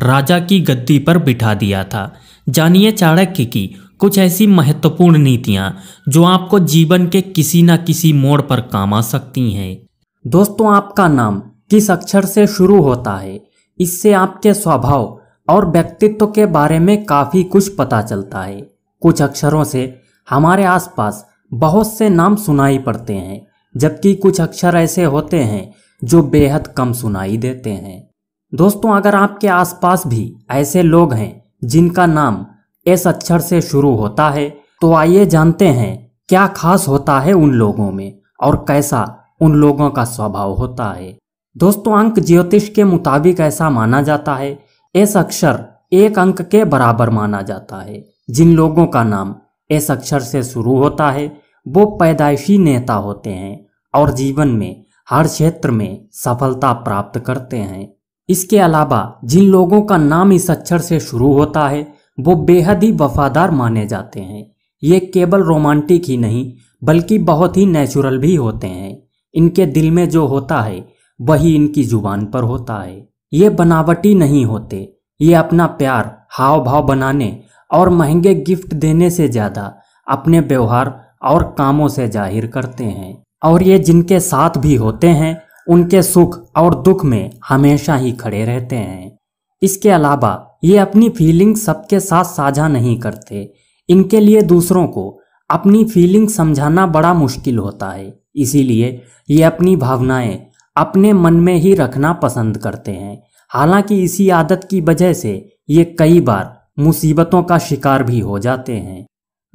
राजा की गद्दी पर बिठा दिया था जानिए चाणक्य की कुछ ऐसी महत्वपूर्ण नीतियाँ जो आपको जीवन के किसी न किसी मोड़ पर काम आ सकती हैं दोस्तों आपका नाम किस अक्षर से शुरू होता है इससे आपके स्वभाव और व्यक्तित्व के बारे में काफ़ी कुछ पता चलता है कुछ अक्षरों से हमारे आसपास बहुत से नाम सुनाई पड़ते हैं जबकि कुछ अक्षर ऐसे होते हैं जो बेहद कम सुनाई देते हैं दोस्तों अगर आपके आसपास भी ऐसे लोग हैं जिनका नाम एस अक्षर से शुरू होता है तो आइए जानते हैं क्या खास होता है उन लोगों में और कैसा उन लोगों का स्वभाव होता है दोस्तों अंक ज्योतिष के मुताबिक ऐसा माना जाता है एस अक्षर एक अंक के बराबर माना जाता है जिन लोगों का नाम एस अक्षर से शुरू होता है वो पैदाइशी नेता होते हैं और जीवन में हर क्षेत्र में सफलता प्राप्त करते हैं इसके अलावा जिन लोगों का नाम इस अक्षर से शुरू होता है वो बेहद ही वफादार माने जाते हैं ये केवल रोमांटिक ही नहीं बल्कि बहुत ही नेचुरल भी होते हैं इनके दिल में जो होता है वही इनकी जुबान पर होता है ये बनावटी नहीं होते ये अपना प्यार हाव भाव बनाने और महंगे गिफ्ट देने से ज़्यादा अपने व्यवहार और कामों से जाहिर करते हैं और ये जिनके साथ भी होते हैं उनके सुख और दुख में हमेशा ही खड़े रहते हैं इसके अलावा ये अपनी फीलिंग सबके साथ साझा नहीं करते इनके लिए दूसरों को अपनी फीलिंग समझाना बड़ा मुश्किल होता है इसीलिए ये अपनी भावनाएं अपने मन में ही रखना पसंद करते हैं हालांकि इसी आदत की वजह से ये कई बार मुसीबतों का शिकार भी हो जाते हैं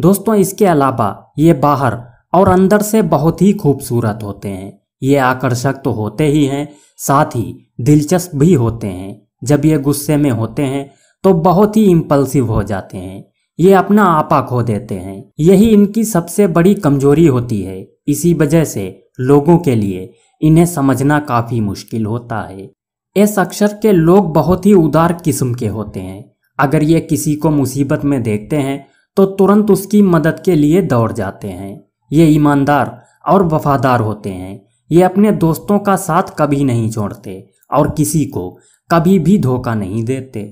दोस्तों इसके अलावा ये बाहर और अंदर से बहुत ही खूबसूरत होते हैं ये आकर्षक तो होते ही हैं साथ ही दिलचस्प भी होते हैं जब ये गुस्से में होते हैं तो बहुत ही इम्पल्सिव हो जाते हैं ये अपना आपा खो देते हैं यही इनकी सबसे बड़ी कमजोरी होती है इसी वजह से लोगों के लिए इन्हें समझना काफी मुश्किल होता है इस अक्षर के लोग बहुत ही उदार किस्म के होते हैं अगर ये किसी को मुसीबत में देखते हैं तो तुरंत उसकी मदद के लिए दौड़ जाते हैं ये ईमानदार और वफादार होते हैं ये अपने दोस्तों का साथ कभी नहीं छोड़ते और किसी को कभी भी धोखा नहीं देते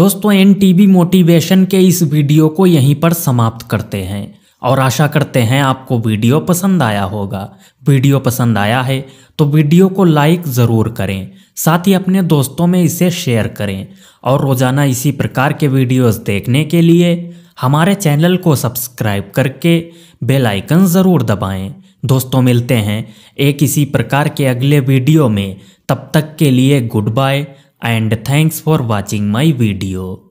दोस्तों एन मोटिवेशन के इस वीडियो को यहीं पर समाप्त करते हैं और आशा करते हैं आपको वीडियो पसंद आया होगा वीडियो पसंद आया है तो वीडियो को लाइक ज़रूर करें साथ ही अपने दोस्तों में इसे शेयर करें और रोज़ाना इसी प्रकार के वीडियोस देखने के लिए हमारे चैनल को सब्सक्राइब करके बेल आइकन ज़रूर दबाएं दोस्तों मिलते हैं एक इसी प्रकार के अगले वीडियो में तब तक के लिए good bye and thanks for watching my video